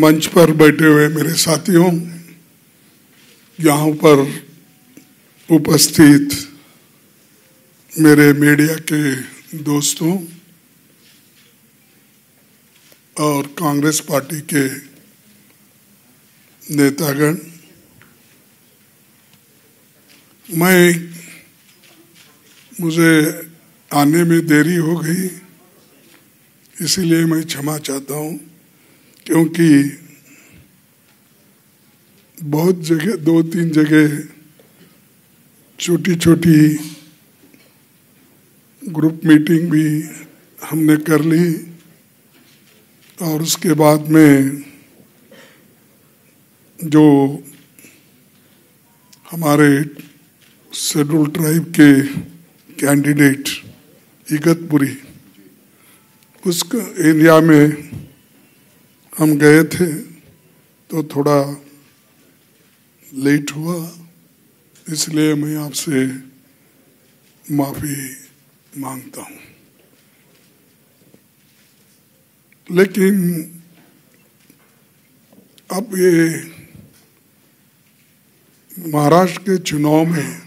मंच पर बैठे हुए मेरे साथियों यहाँ पर उपस्थित मेरे मीडिया के दोस्तों और कांग्रेस पार्टी के नेतागण मैं मुझे आने में देरी हो गई इसीलिए मैं क्षमा चाहता हूँ क्योंकि बहुत जगह दो तीन जगह छोटी छोटी ग्रुप मीटिंग भी हमने कर ली और उसके बाद में जो हमारे शेड्यूल ट्राइब के कैंडिडेट इगतपुरी उस एरिया में हम गए थे तो थोड़ा लेट हुआ इसलिए मैं आपसे माफी मांगता हूँ लेकिन अब ये महाराष्ट्र के चुनाव में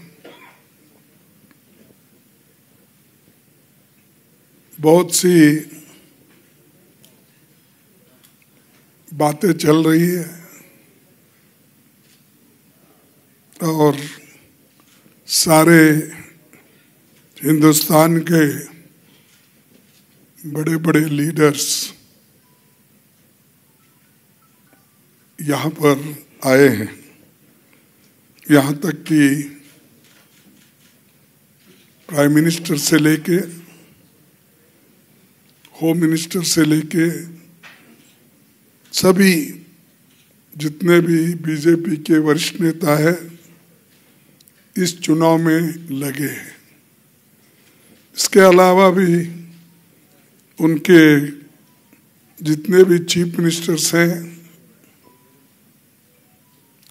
बहुत सी बातें चल रही है और सारे हिंदुस्तान के बड़े बड़े लीडर्स यहाँ पर आए हैं यहाँ तक कि प्राइम मिनिस्टर से लेके होम मिनिस्टर से लेके सभी जितने भी बीजेपी के वरिष्ठ नेता है इस चुनाव में लगे हैं इसके अलावा भी उनके जितने भी चीफ मिनिस्टर्स हैं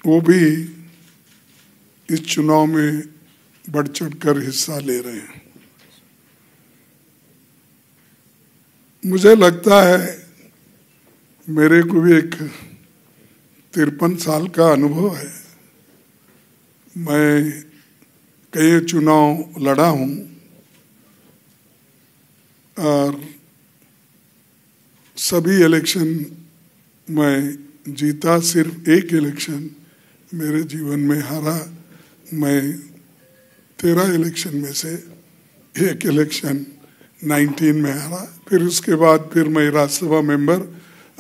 वो भी इस चुनाव में बढ़ चढ़ कर हिस्सा ले रहे हैं मुझे लगता है मेरे को भी एक तिरपन साल का अनुभव है मैं कई चुनाव लड़ा हूँ और सभी इलेक्शन मैं जीता सिर्फ एक इलेक्शन मेरे जीवन में हारा मैं तेरह इलेक्शन में से एक इलेक्शन 19 में हारा फिर उसके बाद फिर मैं राज्यसभा मेंबर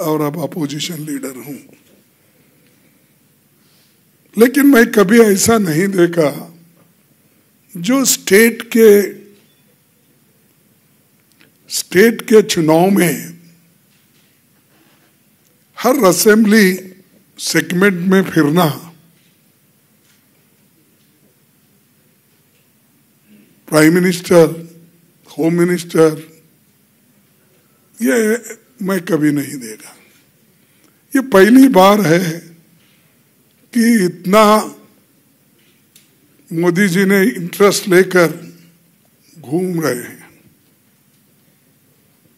और अब अपोजिशन लीडर हूं लेकिन मैं कभी ऐसा नहीं देखा जो स्टेट के स्टेट के चुनाव में हर असेंबली सेगमेंट में फिरना प्राइम मिनिस्टर होम मिनिस्टर ये मैं कभी नहीं देगा ये पहली बार है कि इतना मोदी जी ने इंटरेस्ट लेकर घूम रहे हैं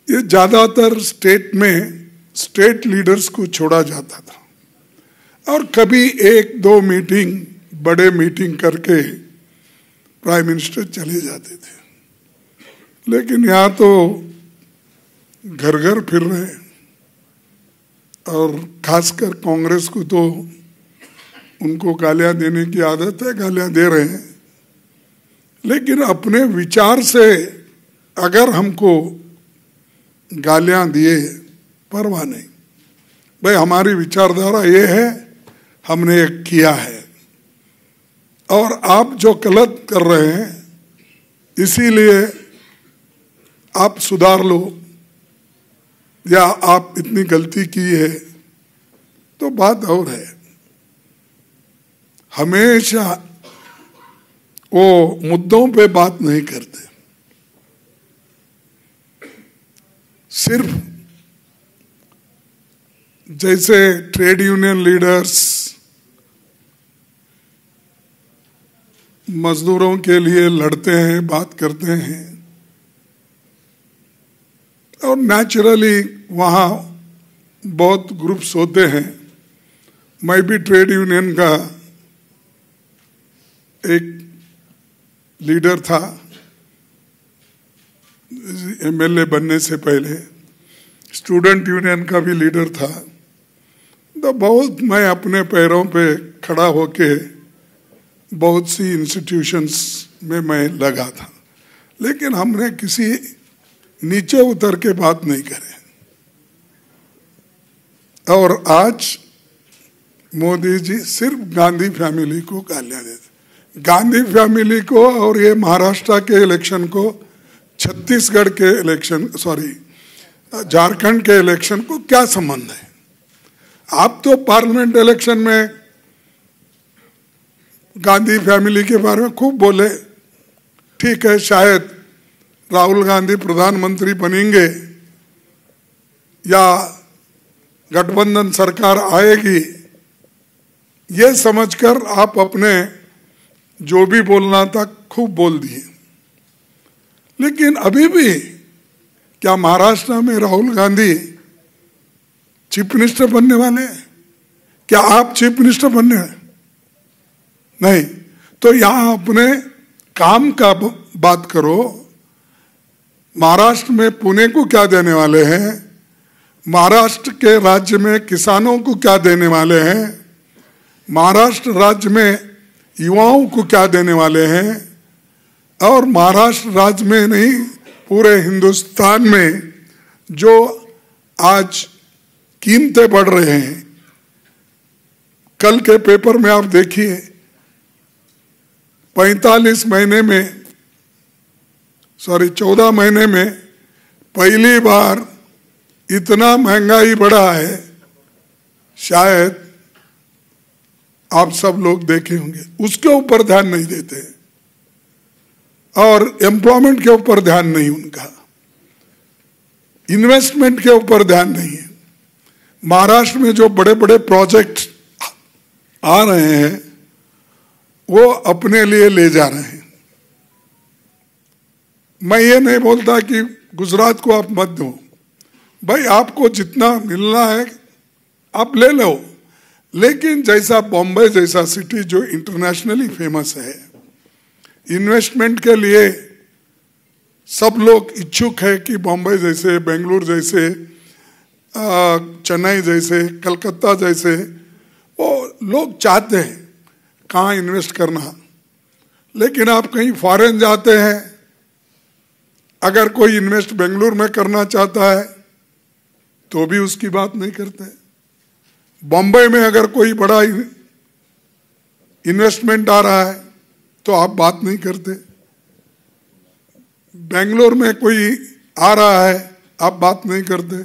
ये ज़्यादातर स्टेट में स्टेट लीडर्स को छोड़ा जाता था और कभी एक दो मीटिंग बड़े मीटिंग करके प्राइम मिनिस्टर चले जाते थे लेकिन यहाँ तो घर घर फिर रहे हैं और खासकर कांग्रेस को तो उनको गालियां देने की आदत है गालियां दे रहे हैं लेकिन अपने विचार से अगर हमको गालियां दिए परवाह नहीं भाई हमारी विचारधारा ये है हमने एक किया है और आप जो गलत कर रहे हैं इसीलिए आप सुधार लो या आप इतनी गलती की है तो बात और है हमेशा वो मुद्दों पे बात नहीं करते सिर्फ जैसे ट्रेड यूनियन लीडर्स मजदूरों के लिए लड़ते हैं बात करते हैं और नेचुरली वहाँ बहुत ग्रुप्स होते हैं मैं भी ट्रेड यूनियन का एक लीडर था एमएलए बनने से पहले स्टूडेंट यूनियन का भी लीडर था तो बहुत मैं अपने पैरों पे खड़ा होके बहुत सी इंस्टीट्यूशंस में मैं लगा था लेकिन हमने किसी नीचे उतर के बात नहीं करें और आज मोदी जी सिर्फ गांधी फैमिली को गालियां देते गांधी फैमिली को और ये महाराष्ट्र के इलेक्शन को छत्तीसगढ़ के इलेक्शन सॉरी झारखंड के इलेक्शन को क्या संबंध है आप तो पार्लियामेंट इलेक्शन में गांधी फैमिली के बारे में खूब बोले ठीक है शायद राहुल गांधी प्रधानमंत्री बनेंगे या गठबंधन सरकार आएगी ये समझकर आप अपने जो भी बोलना था खूब बोल दिए लेकिन अभी भी क्या महाराष्ट्र में राहुल गांधी चीफ मिनिस्टर बनने वाले हैं क्या आप चीफ मिनिस्टर बनने हैं नहीं तो यहां अपने काम का बात करो महाराष्ट्र में पुणे को क्या देने वाले हैं महाराष्ट्र के राज्य में किसानों को क्या देने वाले हैं महाराष्ट्र राज्य में युवाओं को क्या देने वाले हैं और महाराष्ट्र राज्य में नहीं पूरे हिंदुस्तान में जो आज कीमतें बढ़ रहे हैं कल के पेपर में आप देखिए 45 महीने में सॉरी चौदह महीने में पहली बार इतना महंगाई बढ़ा है शायद आप सब लोग देखे होंगे उसके ऊपर ध्यान नहीं देते और एम्प्लॉयमेंट के ऊपर ध्यान नहीं उनका इन्वेस्टमेंट के ऊपर ध्यान नहीं है महाराष्ट्र में जो बड़े बड़े प्रोजेक्ट आ रहे हैं वो अपने लिए ले जा रहे हैं मैं ये नहीं बोलता कि गुजरात को आप मत दो भाई आपको जितना मिलना है आप ले लो लेकिन जैसा बॉम्बे जैसा सिटी जो इंटरनेशनली फेमस है इन्वेस्टमेंट के लिए सब लोग इच्छुक है कि बॉम्बे जैसे बेंगलुरु जैसे चेन्नई जैसे कलकत्ता जैसे वो लोग चाहते हैं कहाँ इन्वेस्ट करना लेकिन आप कहीं फॉरेन जाते हैं अगर कोई इन्वेस्ट बेंगलुरु में करना चाहता है तो भी उसकी बात नहीं करते बॉम्बे में अगर कोई बड़ा इन्वेस्टमेंट आ रहा है तो आप बात नहीं करते बेंगलोर में कोई आ रहा है आप बात नहीं करते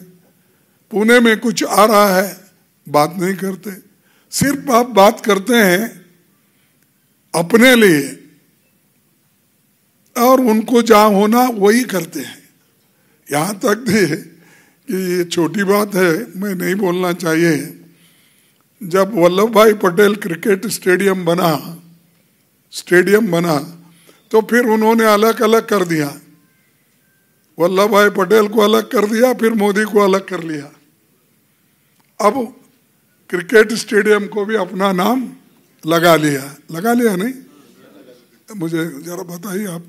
पुणे में कुछ आ रहा है बात नहीं करते सिर्फ आप बात करते हैं अपने लिए और उनको जहाँ होना वही करते हैं यहाँ तक थे कि ये छोटी बात है मैं नहीं बोलना चाहिए जब वल्लभ भाई पटेल क्रिकेट स्टेडियम बना स्टेडियम बना तो फिर उन्होंने अलग अलग कर दिया वल्लभ भाई पटेल को अलग कर दिया फिर मोदी को अलग कर लिया अब क्रिकेट स्टेडियम को भी अपना नाम लगा लिया लगा लिया नहीं मुझे जरा बताइए आप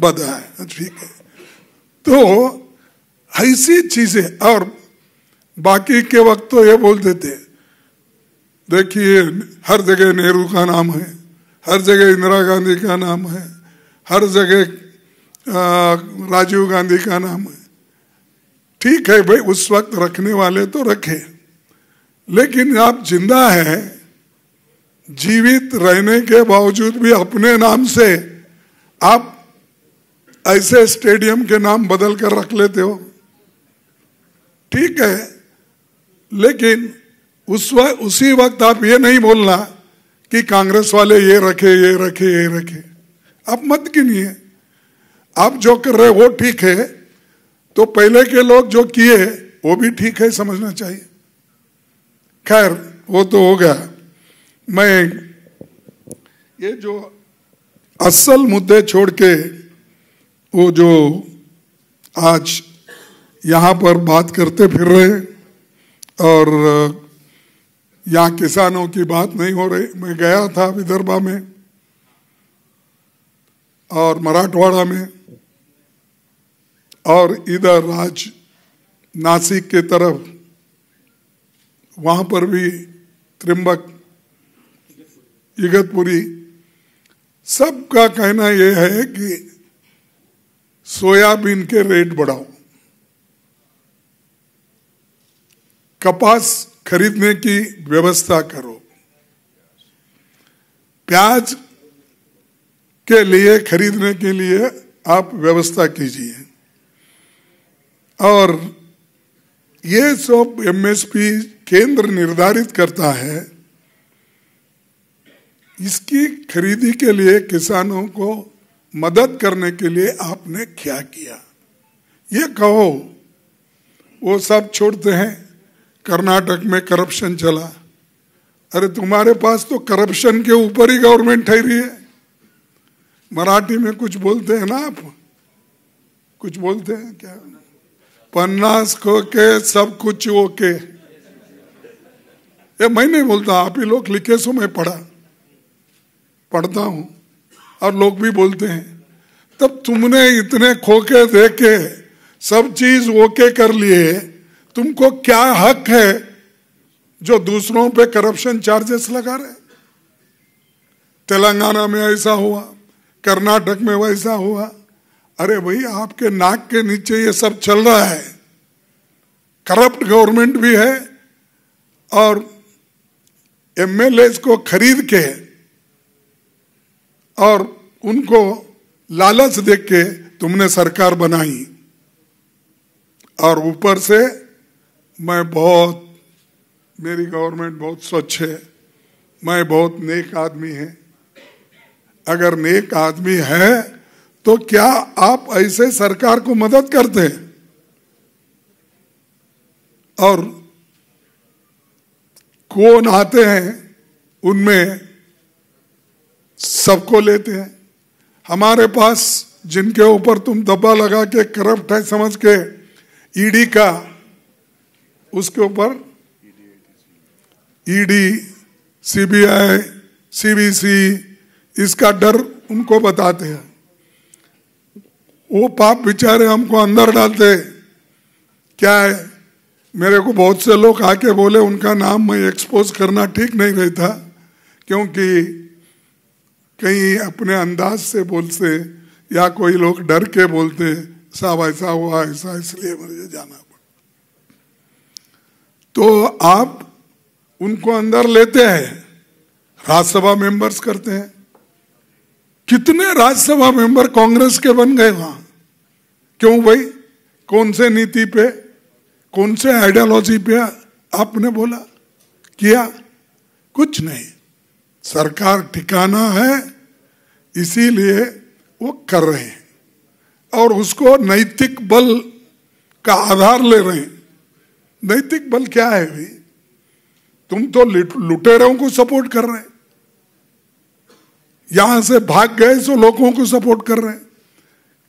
बताए ठीक है तो ऐसी चीजें और बाकी के वक्त तो ये बोल देते देखिए हर जगह नेहरू का नाम है हर जगह इंदिरा गांधी का नाम है हर जगह राजीव गांधी का नाम है ठीक है भाई उस वक्त रखने वाले तो रखे लेकिन आप जिंदा हैं जीवित रहने के बावजूद भी अपने नाम से आप ऐसे स्टेडियम के नाम बदल कर रख लेते हो ठीक है लेकिन उस वक्त उसी वक्त आप ये नहीं बोलना कि कांग्रेस वाले ये रखे ये रखे ये रखे आप मत गिनिए आप जो कर रहे वो ठीक है तो पहले के लोग जो किए वो भी ठीक है समझना चाहिए खैर वो तो हो गया मैं ये जो असल मुद्दे छोड़ के वो जो आज यहाँ पर बात करते फिर रहे और यहाँ किसानों की बात नहीं हो रही मैं गया था विदर्भा में और मराठवाड़ा में और इधर आज नासिक के तरफ वहाँ पर भी त्रिम्बक इगतपुरी सबका कहना यह है कि सोयाबीन के रेट बढ़ाओ कपास खरीदने की व्यवस्था करो प्याज के लिए खरीदने के लिए आप व्यवस्था कीजिए और ये सब एमएसपी केंद्र निर्धारित करता है इसकी खरीदी के लिए किसानों को मदद करने के लिए आपने क्या किया ये कहो वो सब छोड़ते हैं कर्नाटक में करप्शन चला अरे तुम्हारे पास तो करप्शन के ऊपर ही गवर्नमेंट ठहरी है मराठी में कुछ बोलते हैं ना आप कुछ बोलते हैं क्या पन्नास को के सब कुछ ओके ये मैं नहीं बोलता आप ही लोग लिखे सो मैं पढ़ा पढ़ता हूं और लोग भी बोलते हैं तब तुमने इतने खोके दे के सब चीज ओके कर लिए तुमको क्या हक है जो दूसरों पे करप्शन चार्जेस लगा रहे तेलंगाना में ऐसा हुआ कर्नाटक में वैसा हुआ अरे भाई आपके नाक के नीचे ये सब चल रहा है करप्ट गवर्नमेंट भी है और एमएलए को खरीद के और उनको लालच देख के तुमने सरकार बनाई और ऊपर से मैं बहुत मेरी गवर्नमेंट बहुत स्वच्छ है मैं बहुत नेक आदमी है अगर नेक आदमी है तो क्या आप ऐसे सरकार को मदद करते हैं और कौन आते हैं उनमें सबको लेते हैं हमारे पास जिनके ऊपर तुम दबा लगा के करप्ट है समझ के ईडी e का उसके ऊपर ईडी सीबीआई सीबीसी इसका डर उनको बताते हैं वो पाप बिचारे हमको अंदर डालते क्या है मेरे को बहुत से लोग आके बोले उनका नाम मैं एक्सपोज करना ठीक नहीं रहता क्योंकि कहीं अपने अंदाज से बोलते या कोई लोग डर के बोलते साहब ऐसा हुआ ऐसा इसलिए मुझे जाना पड़ा तो आप उनको अंदर लेते हैं राज्यसभा मेंबर्स करते हैं कितने राज्यसभा मेंबर कांग्रेस के बन गए वहां क्यों भाई कौन से नीति पे कौन से आइडियोलॉजी पे आपने बोला किया कुछ नहीं सरकार ठिकाना है इसीलिए वो कर रहे हैं और उसको नैतिक बल का आधार ले रहे हैं नैतिक बल क्या है भी तुम तो लुटेरों को सपोर्ट कर रहे यहां से भाग गए सो लोगों को सपोर्ट कर रहे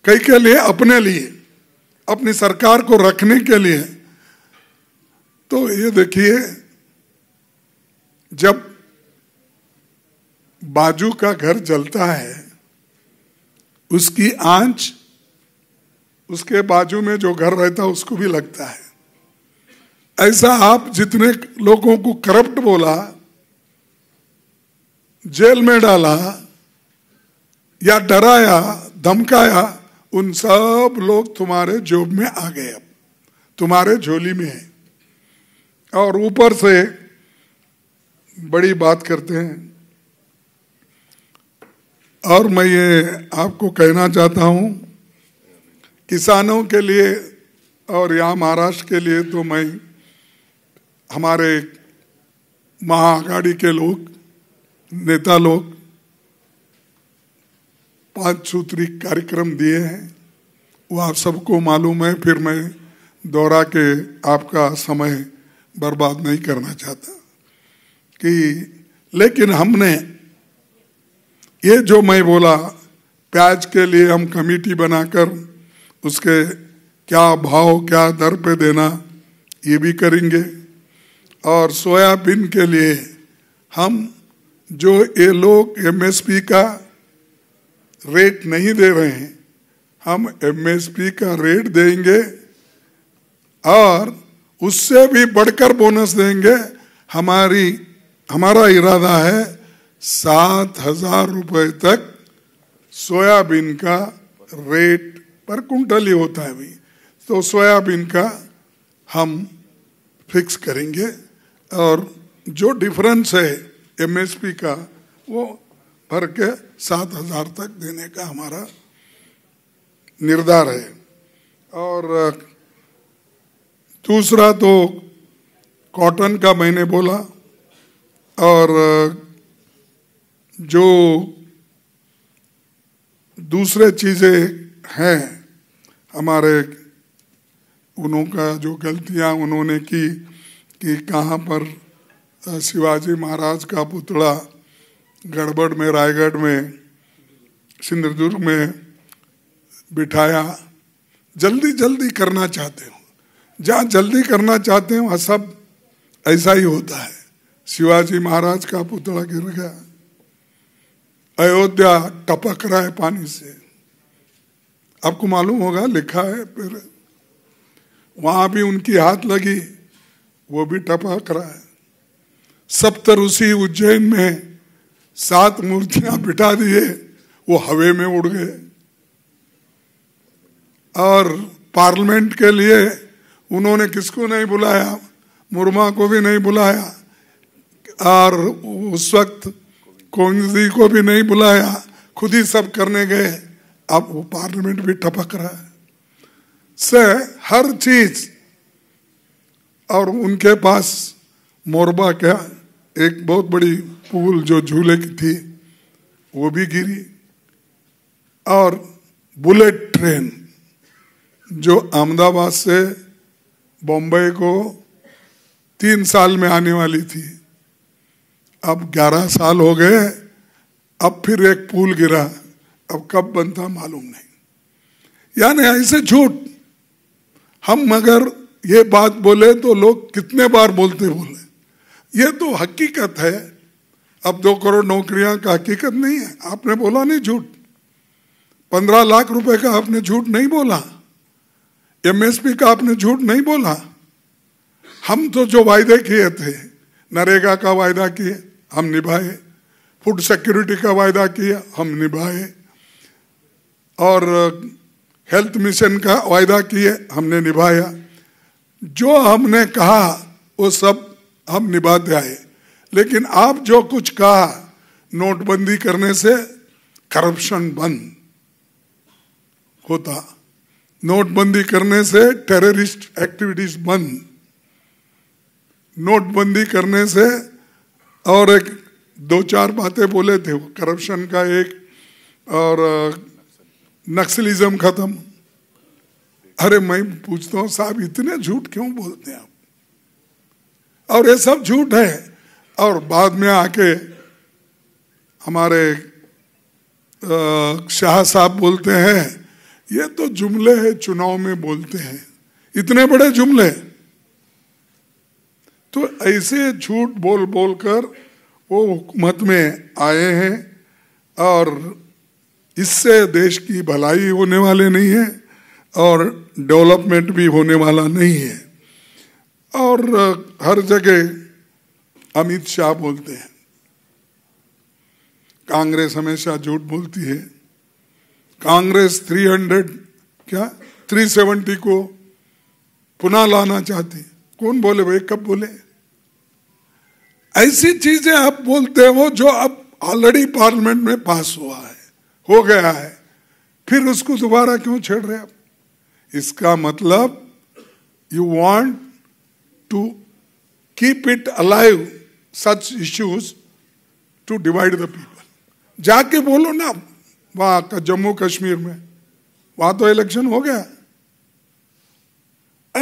कई के लिए अपने लिए अपनी सरकार को रखने के लिए तो ये देखिए जब बाजू का घर जलता है उसकी आंच उसके बाजू में जो घर रहता है उसको भी लगता है ऐसा आप जितने लोगों को करप्ट बोला जेल में डाला या डराया धमकाया उन सब लोग तुम्हारे जोब में आ गए अब तुम्हारे झोली में है और ऊपर से बड़ी बात करते हैं और मैं ये आपको कहना चाहता हूँ किसानों के लिए और यहाँ महाराष्ट्र के लिए तो मैं हमारे महाआघाड़ी के लोग नेता लोग पांच सूत्री कार्यक्रम दिए हैं वो आप सबको मालूम है फिर मैं दौरा के आपका समय बर्बाद नहीं करना चाहता कि लेकिन हमने ये जो मैं बोला प्याज के लिए हम कमेटी बनाकर उसके क्या भाव क्या दर पे देना ये भी करेंगे और सोयाबीन के लिए हम जो ये लोग एमएसपी का रेट नहीं दे रहे हैं हम एमएसपी का रेट देंगे और उससे भी बढ़कर बोनस देंगे हमारी हमारा इरादा है सात हजार रुपये तक सोयाबीन का रेट पर कुंटल ही होता है अभी तो सोयाबीन का हम फिक्स करेंगे और जो डिफरेंस है एमएसपी का वो भर के सात हजार तक देने का हमारा निर्धार है और दूसरा तो कॉटन का मैंने बोला और जो दूसरे चीज़ें हैं हमारे उनका जो गलतियां उन्होंने की कि कहाँ पर शिवाजी महाराज का पुतला गड़बड़ में रायगढ़ में सिंधुदुर्ग में बिठाया जल्दी जल्दी करना चाहते हो जहाँ जल्दी करना चाहते हो वहाँ सब ऐसा ही होता है शिवाजी महाराज का पुतला गिर गया अयोध्या टपक रहा है पानी से आपको मालूम होगा लिखा है फिर वहां भी उनकी हाथ लगी वो भी टपक रहा है सप्तर उसी उज्जैन में सात मूर्तियां बिठा दिए वो हवे में उड़ गए और पार्लियामेंट के लिए उन्होंने किसको नहीं बुलाया मुर्मा को भी नहीं बुलाया और उस वक्त कौनसी को भी नहीं बुलाया खुद ही सब करने गए अब वो पार्लियामेंट भी टपक रहा है से हर चीज और उनके पास मोरबा क्या एक बहुत बड़ी पुल जो झूले की थी वो भी गिरी और बुलेट ट्रेन जो अहमदाबाद से बॉम्बे को तीन साल में आने वाली थी अब 11 साल हो गए अब फिर एक पुल गिरा अब कब बनता मालूम नहीं यानी ऐसे झूठ हम मगर ये बात बोले तो लोग कितने बार बोलते बोले ये तो हकीकत है अब दो करोड़ नौकरियां का हकीकत नहीं है आपने बोला नहीं झूठ पंद्रह लाख रुपए का आपने झूठ नहीं बोला एमएसपी का आपने झूठ नहीं बोला हम तो जो वायदे किए थे नरेगा का वायदा किए हम निभाए फूड सिक्योरिटी का वायदा किया हम निभाए और हेल्थ मिशन का वायदा किए हमने निभाया जो हमने कहा वो सब हम निभाते आए लेकिन आप जो कुछ कहा नोटबंदी करने से करप्शन बंद होता नोटबंदी करने से टेररिस्ट एक्टिविटीज बंद नोटबंदी करने से और एक दो चार बातें बोले थे वो करप्शन का एक और नक्सलिज्म खत्म अरे मैं पूछता हूँ साहब इतने झूठ क्यों बोलते हैं आप और ये सब झूठ है और बाद में आके हमारे शाह साहब बोलते हैं ये तो जुमले है चुनाव में बोलते हैं इतने बड़े जुमले तो ऐसे झूठ बोल बोल कर वो हुकूमत में आए हैं और इससे देश की भलाई होने वाले नहीं है और डेवलपमेंट भी होने वाला नहीं है और हर जगह अमित शाह बोलते हैं कांग्रेस हमेशा झूठ बोलती है कांग्रेस 300 क्या 370 को पुनः लाना चाहती कौन बोले भाई कब बोले ऐसी चीजें आप बोलते हो जो अब ऑलरेडी पार्लियामेंट में पास हुआ है हो गया है फिर उसको दोबारा क्यों छेड़ रहे आप इसका मतलब you want to keep it alive such issues to divide the people जाके बोलो ना वहां का जम्मू कश्मीर में वहां तो इलेक्शन हो गया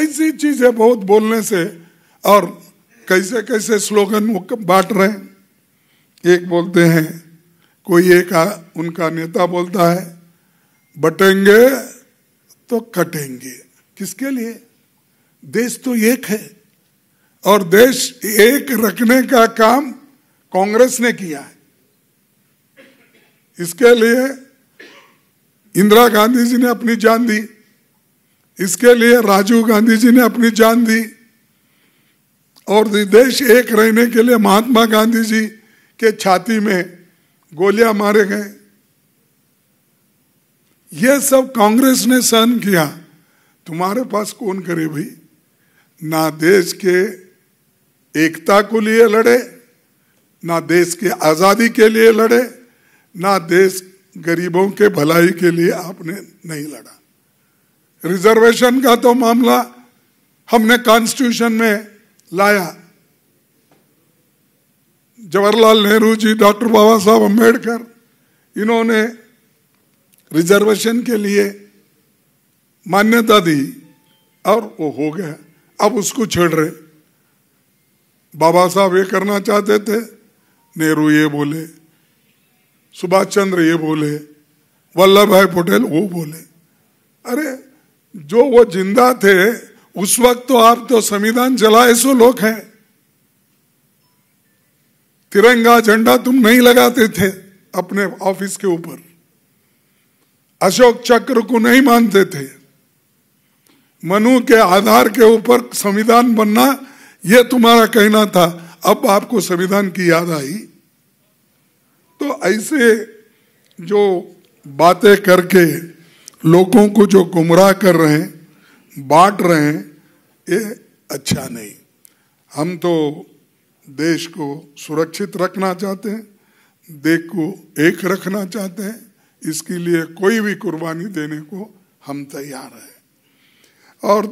ऐसी चीजें बहुत बोलने से और कैसे कैसे स्लोगन वो बांट रहे हैं एक बोलते हैं कोई एक आ, उनका नेता बोलता है बटेंगे तो कटेंगे किसके लिए देश तो एक है और देश एक रखने का काम कांग्रेस ने किया है इसके लिए इंदिरा गांधी जी ने अपनी जान दी इसके लिए राजीव गांधी जी ने अपनी जान दी और देश एक रहने के लिए महात्मा गांधी जी के छाती में गोलियां मारे गए ये सब कांग्रेस ने सहन किया तुम्हारे पास कौन करे भाई ना देश के एकता को लिए लड़े ना देश के आज़ादी के लिए लड़े ना देश गरीबों के भलाई के लिए आपने नहीं लड़ा रिजर्वेशन का तो मामला हमने कॉन्स्टिट्यूशन में लाया जवाहरलाल नेहरू जी डॉक्टर बाबा साहब अम्बेडकर इन्होंने रिजर्वेशन के लिए मान्यता दी और वो हो गया अब उसको छेड़ रहे बाबा साहब ये करना चाहते थे नेहरू ये बोले सुभाष चंद्र ये बोले वल्लभ भाई पटेल वो बोले अरे जो वो जिंदा थे उस वक्त तो आप तो संविधान जलाए सो लोग हैं तिरंगा झंडा तुम नहीं लगाते थे अपने ऑफिस के ऊपर अशोक चक्र को नहीं मानते थे मनु के आधार के ऊपर संविधान बनना यह तुम्हारा कहना था अब आपको संविधान की याद आई तो ऐसे जो बातें करके लोगों को जो गुमराह कर रहे हैं बांट रहे हैं ये अच्छा नहीं हम तो देश को सुरक्षित रखना चाहते हैं देश को एक रखना चाहते हैं इसके लिए कोई भी कुर्बानी देने को हम तैयार हैं और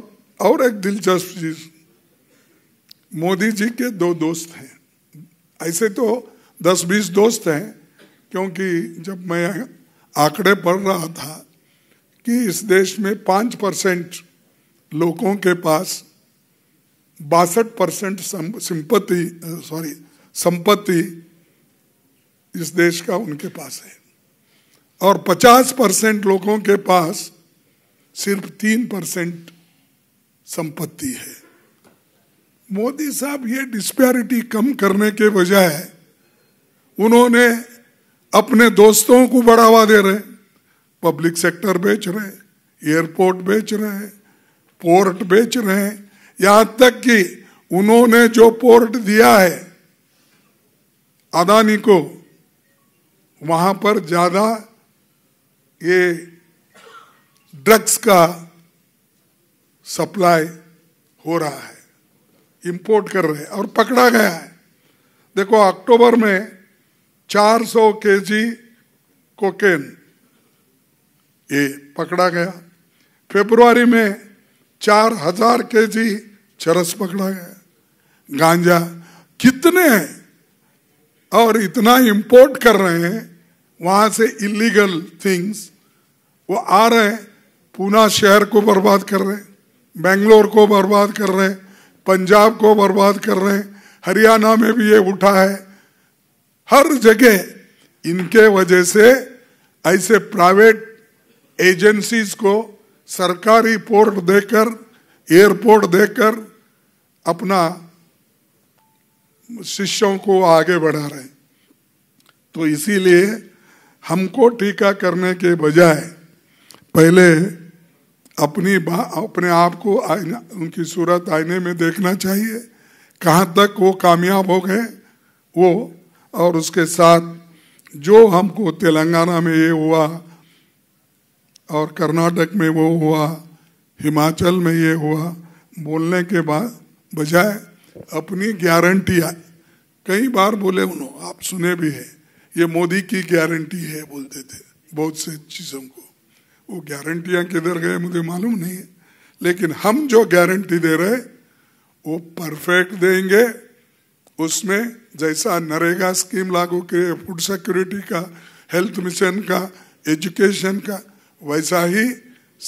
और एक दिलचस्प चीज मोदी जी के दो दोस्त हैं ऐसे तो दस बीस दोस्त हैं क्योंकि जब मैं आंकड़े पढ़ रहा था कि इस देश में पाँच परसेंट लोगों के पास बासठ परसेंट संपत्ति सॉरी संपत्ति इस देश का उनके पास है और 50 परसेंट लोगों के पास सिर्फ तीन परसेंट संपत्ति है मोदी साहब ये डिस्पैरिटी कम करने के बजाय उन्होंने अपने दोस्तों को बढ़ावा दे रहे पब्लिक सेक्टर बेच रहे एयरपोर्ट बेच रहे हैं पोर्ट बेच रहे हैं यहां तक कि उन्होंने जो पोर्ट दिया है अदानी को वहां पर ज्यादा ये ड्रग्स का सप्लाई हो रहा है इंपोर्ट कर रहे हैं और पकड़ा गया है देखो अक्टूबर में 400 केजी कोकेन ये पकड़ा गया फेब्रुआरी में चार हजार के जी चरस पकड़ा गया गांजा कितने हैं और इतना इंपोर्ट कर रहे हैं वहां से इलीगल थिंग्स वो आ रहे हैं पूना शहर को बर्बाद कर रहे हैं बेंगलोर को बर्बाद कर रहे हैं पंजाब को बर्बाद कर रहे हैं हरियाणा में भी ये उठा है हर जगह इनके वजह से ऐसे प्राइवेट एजेंसीज को सरकारी पोर्ट देकर एयरपोर्ट देकर अपना शिष्यों को आगे बढ़ा रहे तो इसीलिए हमको टीका करने के बजाय पहले अपनी अपने आप को आईना उनकी सूरत आईने में देखना चाहिए कहाँ तक वो कामयाब हो गए वो और उसके साथ जो हमको तेलंगाना में ये हुआ और कर्नाटक में वो हुआ हिमाचल में ये हुआ बोलने के बाद बजाय अपनी गारंटी कई बार बोले उन्होंने आप सुने भी है ये मोदी की गारंटी है बोलते थे बहुत से चीज़ों को वो गारंटियाँ किधर गए मुझे मालूम नहीं है लेकिन हम जो गारंटी दे रहे वो परफेक्ट देंगे उसमें जैसा नरेगा स्कीम लागू किए फूड सिक्योरिटी का हेल्थ मिशन का एजुकेशन का वैसा ही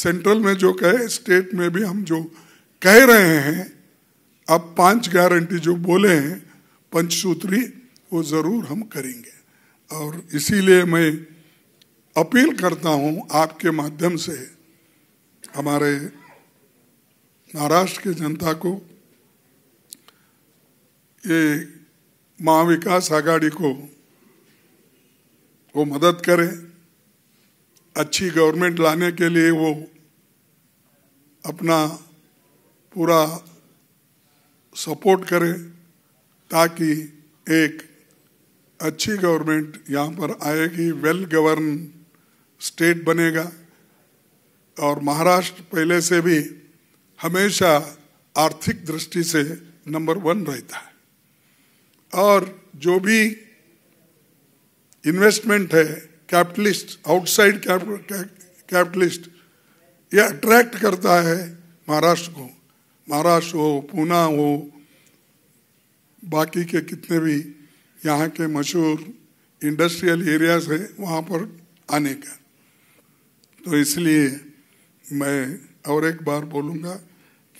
सेंट्रल में जो कहे स्टेट में भी हम जो कह रहे हैं अब पांच गारंटी जो बोले हैं पंचसूत्री वो ज़रूर हम करेंगे और इसीलिए मैं अपील करता हूँ आपके माध्यम से हमारे महाराष्ट्र की जनता को ये महाविकास आघाड़ी को वो मदद करें अच्छी गवर्नमेंट लाने के लिए वो अपना पूरा सपोर्ट करें ताकि एक अच्छी गवर्नमेंट यहाँ पर आएगी वेल गवर्न स्टेट बनेगा और महाराष्ट्र पहले से भी हमेशा आर्थिक दृष्टि से नंबर वन रहता है और जो भी इन्वेस्टमेंट है कैपिटलिस्ट आउटसाइड कैपिटलिस्ट ये अट्रैक्ट करता है महाराष्ट्र को महाराष्ट्र हो पूना हो बाकी के कितने भी यहाँ के मशहूर इंडस्ट्रियल एरियाज हैं वहाँ पर आने का तो इसलिए मैं और एक बार बोलूँगा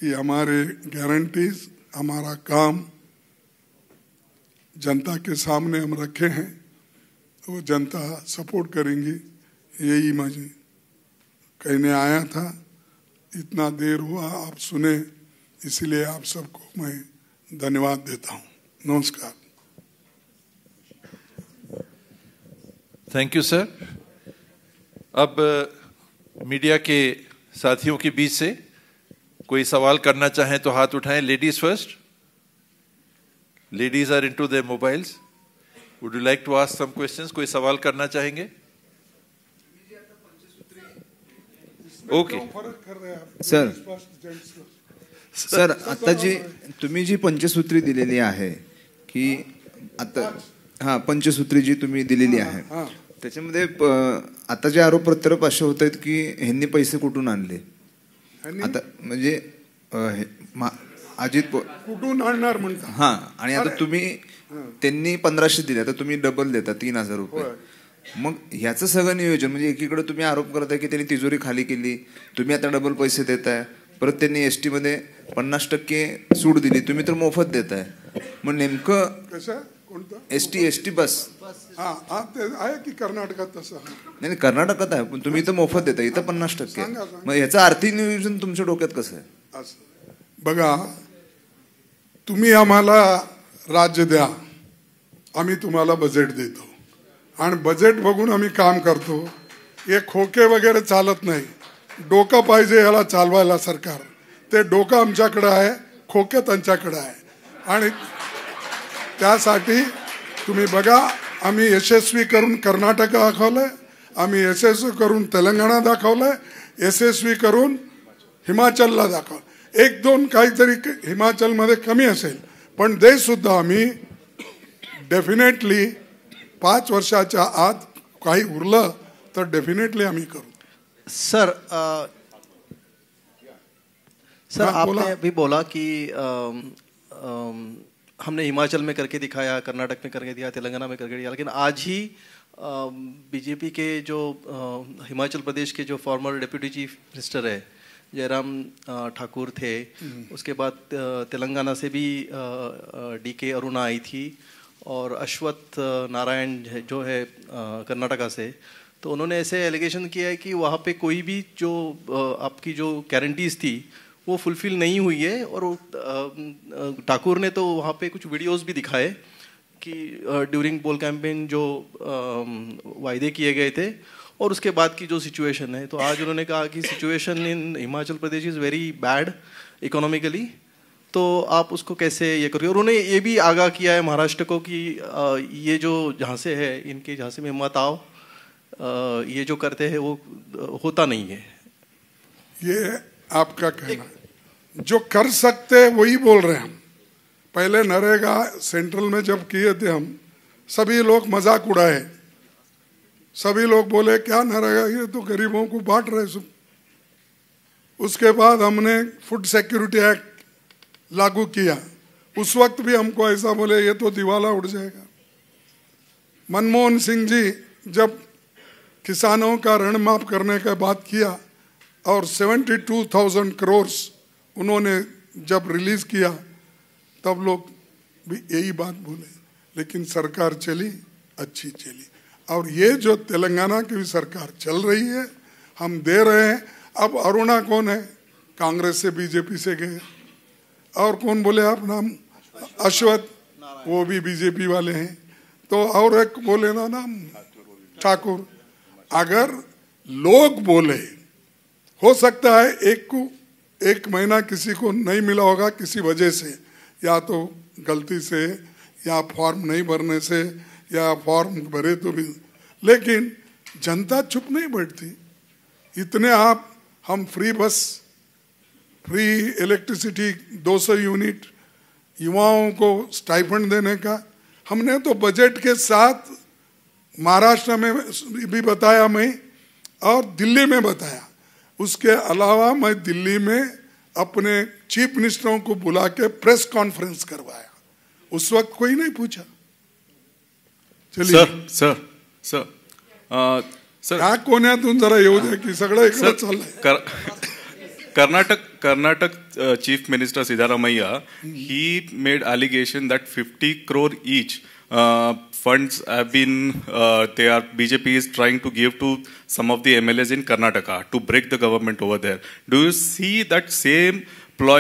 कि हमारे गारंटीज हमारा काम जनता के सामने हम रखे हैं वो जनता सपोर्ट करेंगी यही मैं कहने आया था इतना देर हुआ आप सुने इसलिए आप सबको मैं धन्यवाद देता हूँ नमस्कार थैंक यू सर अब मीडिया के साथियों के बीच से कोई सवाल करना चाहें तो हाथ उठाएं ladies first ladies are into their mobiles would you like to ask some questions कोई सवाल करना चाहेंगे ओके सर सर आता जी तुम्ही जी पंचसूत्री दिलेली आहे की आता हां पंचसूत्री जी तुम्ही दिलेली आहे त्याच्यामध्ये आता जे आरोप प्रत्यारोप असे होत आहेत की ह्यांनी पैसे कुठून आणले आता म्हणजे अजित कुठून आणणार म्हणता हा आणि आता तुम्ही त्यांनी पंधराशे दिले आता तुम्ही डबल देता तीन हजार रुपये मग ह्याचं सगळं नियोजन म्हणजे एकीकडे तुम्ही आरोप करताय की त्यांनी तिजोरी खाली केली तुम्ही आता डबल पैसे देताय परत त्यांनी एस मध्ये पन्नास टक्के सूट दिली तुम्ही तर मोफत देताय मग नेमकं S T S T bus आहे की कर्नाटकात तसं नाही कर्नाटकात आहे पण तुम्ही इथं मोफत देता इथं पन्नास टक्के मग ह्याचं आर्थिक नियोजन तुमच्या डोक्यात कसं आहे बघा तुम्ही आम्हाला राज्य द्या आम्ही तुम्हाला बजेट देतो आणि बजेट बघून आम्ही काम करतो हे खोके वगैरे चालत नाही डोकं पाहिजे याला चालवायला सरकार ते डोकं आमच्याकडं आहे खोके त्यांच्याकडं आहे आणि त्यासाठी तुम्ही बघा आम्ही यशस्वी करून कर्नाटक दाखवलं आहे आम्ही यशस्वी करून तेलंगणा दाखवलं आहे यशस्वी करून हिमाचलला दाखवलं एक दोन का हिमाचल मधे कमी असेल पण सुद्धा आम्मी डेफिनेटली पांच वर्षा आत का उरल तो डेफिनेटली आम्मी करू सर आ, सर आपने बोला? अभी बोला कि आ, आ, हमने हिमाचल में करके दिखाया कर्नाटक में करके दिया तेलंगाना में करके दिया लेकिन आज ही बीजेपी के जो हिमाचल प्रदेश के जो फॉर्मर डिप्यूटी चीफ मिनिस्टर है जयराम ठाकुर थे हम्म। उसके बाद तेलंगाना से भी डी के अरुणा आई थी और अश्वथ नारायण जो है कर्नाटका से तो उन्होंने ऐसे एलिगेशन किया है कि वहाँ पे कोई भी जो आपकी जो गारंटीज थी वो फुलफिल नहीं हुई है और ठाकुर ने तो वहाँ पे कुछ वीडियोस भी दिखाए कि ड्यूरिंग पोल कैंपेन जो वायदे किए गए थे और उसके बाद की जो सिचुएशन है तो आज उन्होंने कहा कि situation in Himachal Pradesh is very bad economically तो आप उसको कैसे ये करोगे और उन्होंने ये भी आगाह किया है महाराष्ट्र को कि ये जो झांसे है इनके झांसे में मत आओ ये जो करते हैं वो होता नहीं है ये आपका कहना है जो कर सकते हैं वही बोल रहे हैं हम पहले नरेगा सेंट्रल में जब किए थे हम सभी लोग मजाक उड़ाए सभी लोग बोले क्या नरेगा ये तो गरीबों को बांट रहे सब उसके बाद हमने फूड सिक्योरिटी एक्ट लागू किया उस वक्त भी हमको ऐसा बोले ये तो दिवाला उड़ जाएगा मनमोहन सिंह जी जब किसानों का ऋण माफ करने का बात किया और 72,000 करोड़ उन्होंने जब रिलीज़ किया तब लोग भी यही बात बोले लेकिन सरकार चली अच्छी चली और ये जो तेलंगाना की सरकार चल रही है हम दे रहे हैं अब अरुणा कौन है कांग्रेस से बीजेपी से गए और कौन बोले आप नाम अश्वथ वो भी बीजेपी वाले हैं तो और एक बोले ना नाम ठाकुर अगर लोग बोले हो सकता है एक को एक महीना किसी को नहीं मिला होगा किसी वजह से या तो गलती से या फॉर्म नहीं भरने से या फॉर्म भरे तो भी लेकिन जनता चुप नहीं बैठती इतने आप हम फ्री बस फ्री इलेक्ट्रिसिटी 200 यूनिट युवाओं को स्टाइफंड देने का हमने तो बजट के साथ महाराष्ट्र में भी बताया मैं और दिल्ली में बताया उसके अलावा मैं दिल्ली में अपने चीफ मिनिस्टरों को बुला के प्रेस कॉन्फ्रेंस करवाया उस वक्त कोई नहीं पूछा सर सर सर सर या कोण्यातून जरा येऊ द्या की सगळं इकडे चाललंय Karnataka Karnataka chief minister Siddaramaiah he made allegation that fifty crore each funds have been, uh, they are, BJP is trying to give to some of the MLAs in Karnataka to break the government over there. Do you see that same ploy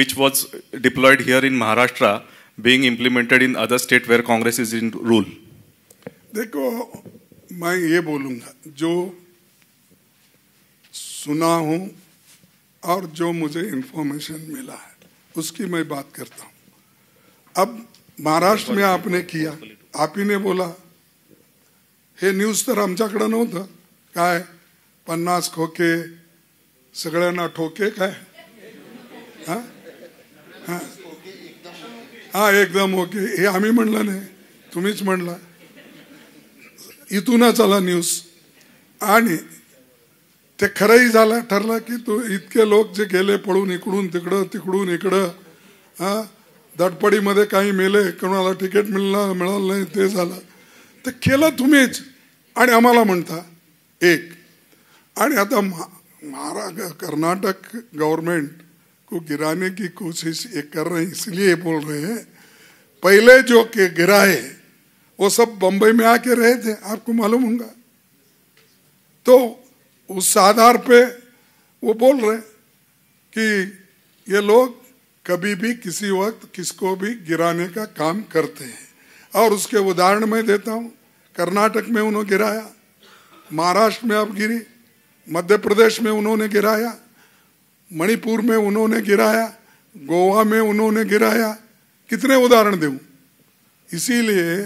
which was deployed here in Maharashtra being implemented in other state where Congress is in rule? देखो मैं ये बोलूंगा जो सुना हूं और जो मुझे इन्फॉर्मेशन मिला है उसकी मैं बात करता हूं अब महाराष्ट्र में आपने किया आप ही ने बोला हे न्यूज तो आमच्याकडं नव्हतं काय पन्नास खोके सगड़ना ठोके काय हां एकदम ओके हे आम्ही मंडला नहीं तुम्हें मंडला इथूनच आला न्यूज आणि ते खरंही झालं ठरलं की तू इतके लोक जे गेले पळून इकडून तिकडं तिकडून इकडं हा दडपडीमध्ये काही मेले कोणाला तिकीट मिळणार मिळालं नाही ते झालं ते केलं तुम्हीच आणि आम्हाला म्हणता एक आणि आता महारा कर्नाटक गव्हर्नमेंट को गिराने की कोशिश एक कर रहे इसलिए बोल रहे हैं पहिले जो के गिराए वो सब बम्बई में आके रहे थे आपको मालूम होगा तो उस आधार पे वो बोल रहे कि ये लोग कभी भी किसी वक्त किसको भी गिराने का काम करते हैं और उसके उदाहरण मैं देता हूँ कर्नाटक में उन्होंने गिराया महाराष्ट्र में अब गिरी मध्य प्रदेश में उन्होंने गिराया मणिपुर में उन्होंने गिराया गोवा में उन्होंने गिराया कितने उदाहरण दूँ इसीलिए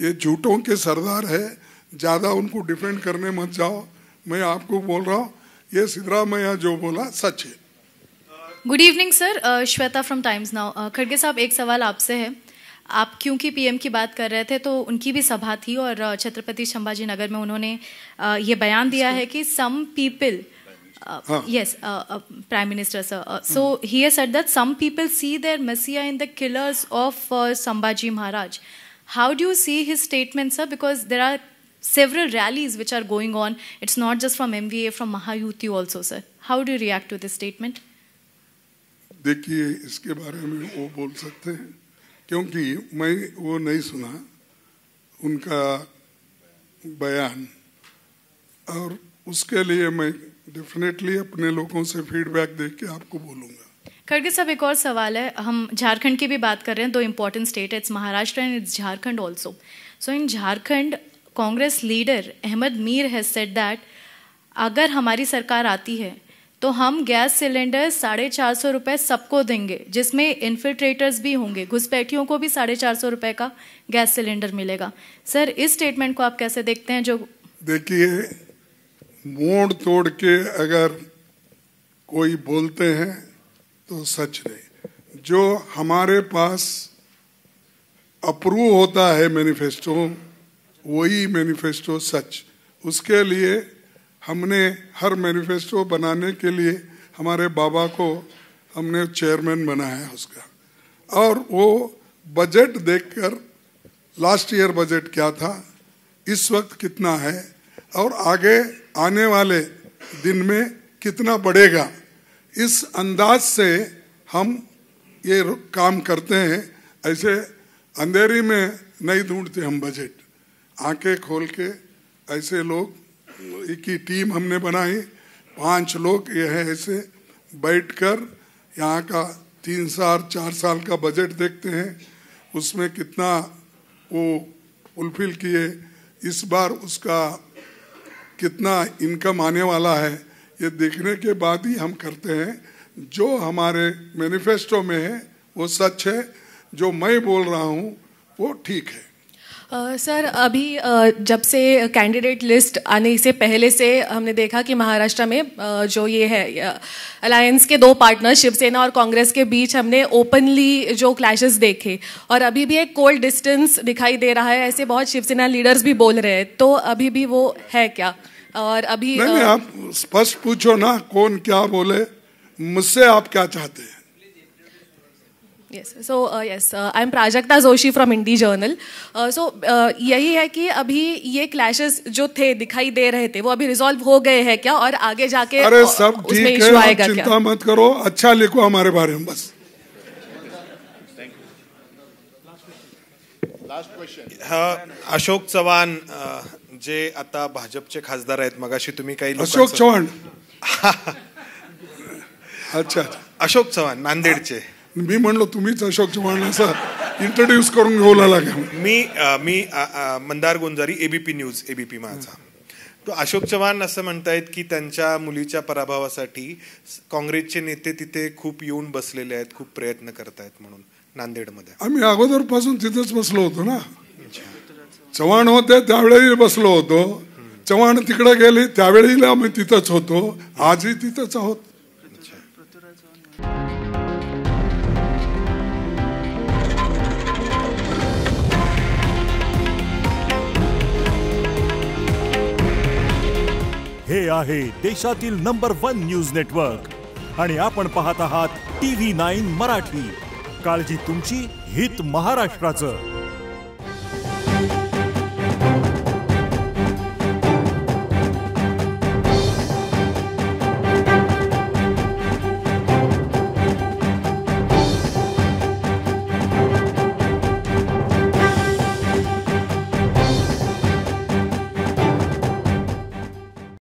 ये झूठों के सरदार है ज़्यादा उनको डिफेंड करने मत जाओ मैं आपको बोल रहा हूँ ये सिद्धरामैया जो बोला सच है good evening sir Shweta from Times Now खड़गे साहब एक सवाल आपसे है आप क्योंकि पीएम की बात कर रहे थे तो उनकी भी सभा थी और uh, छत्रपति संभाजी नगर में उन्होंने uh, ये बयान दिया है कि some people yes prime minister sir so he said that some people see their मसीहा in the killers of Sambhaji Maharaj uh, हाँ। uh How do you see his statements, sir? Because there are several rallies which are going on. It's not just from MVA, from Mahayuti also, sir. How do you react to this statement? देखिए इसके बारे में वो बोल सकते हैं क्योंकि मैं वो नहीं सुना उनका बयान और उसके लिए मैं डेफिनेटली अपने लोगों से फीडबैक दे के आपको बोलूँगा खड़गे साहब एक और सवाल है हम झारखंड की भी बात कर रहे हैं दो इम्पॉर्टेंट स्टेट है it's Maharashtra and it's Jharkhand also so in Jharkhand Congress leader Ahmed Mir has said that अगर हमारी सरकार आती है तो हम गैस सिलेंडर साढ़े चार सौ रुपये सबको देंगे जिसमें इन्फिल्ट्रेटर्स भी होंगे घुसपैठियों को भी साढ़े चार सौ रुपये का गैस सिलेंडर मिलेगा सर इस स्टेटमेंट को आप कैसे देखते हैं जो देखिए मोड़ तोड़ के अगर कोई बोलते हैं तो सच रहे जो हमारे पास अप्रूव होता है मैनिफेस्टो वही मैनिफेस्टो सच उसके लिए हमने हर मैनिफेस्टो बनाने के लिए हमारे बाबा को हमने चेयरमैन बनाया उसका और वो बजट देखकर लास्ट ईयर बजट क्या था इस वक्त कितना है और आगे आने वाले दिन में कितना बढ़ेगा इस अंदाज से हम ये काम करते हैं ऐसे अंधेरी में नहीं ढूंढते हम बजट आंखें खोल के ऐसे लोग की टीम हमने बनाई पांच लोग ये है ऐसे बैठकर यहाँ का तीन साल चार साल का बजट देखते हैं उसमें कितना वो फुलफिल किए इस बार उसका कितना इनकम आने वाला है ये देखने के बाद ही हम करते हैं जो हमारे मैनिफेस्टो में है वो सच है जो मैं बोल रहा हूँ वो ठीक है सर uh, अभी uh, जब से कैंडिडेट लिस्ट आने से पहले से हमने देखा कि महाराष्ट्र में uh, जो ये है अलायंस के दो पार्टनर शिवसेना और कांग्रेस के बीच हमने ओपनली जो क्लैशेस देखे और अभी भी एक कोल्ड डिस्टेंस दिखाई दे रहा है ऐसे बहुत शिवसेना लीडर्स भी बोल रहे हैं तो अभी भी वो है क्या और अभी नहीं, नहीं आप स्पष्ट पूछो ना कौन क्या बोले मुझसे आप क्या चाहते हैं yes so yes I am Prajakta Joshi from Indie Journal so यही है कि अभी ये क्लैशेस जो थे दिखाई दे रहे थे वो अभी रिजॉल्व हो गए हैं क्या और आगे जाके अरे uh, सब ठीक है आप चिंता क्या? मत करो अच्छा लिखो हमारे बारे में बस हाँ अशोक चौहान जे आता भाजपचे खासदार आहेत मगाशी तुम्ही काही अशोक चव्हाण अच्छा अशोक चव्हाण नांदेडचे मी म्हणलो तुम्हीच अशोक चव्हाण असं इंट्रोड्यूस करून घ्यावला लागेल मी मी Mandar Gonjari ABP News ABP Majha तो अशोक चव्हाण असं म्हणतायत की त्यांच्या मुलीच्या पराभवासाठी काँग्रेसचे नेते तिथे खूप येऊन बसलेले आहेत खूप प्रयत्न करतायत म्हणून नांदेडमध्ये आम्ही अगोदरपासून तिथंच बसलो होतो ना चव्हाण होते त्यावेळी बसलो होतो चव्हाण तिकडे गेले त्यावेळी आम्ही तिथंच होतो आजही तिथंच आहोत हे आहे देशातील नंबर वन न्यूज नेटवर्क आणि आपण पाहत आहात टी व्ही नाईन मराठी काळजी तुमची हित महाराष्ट्राचं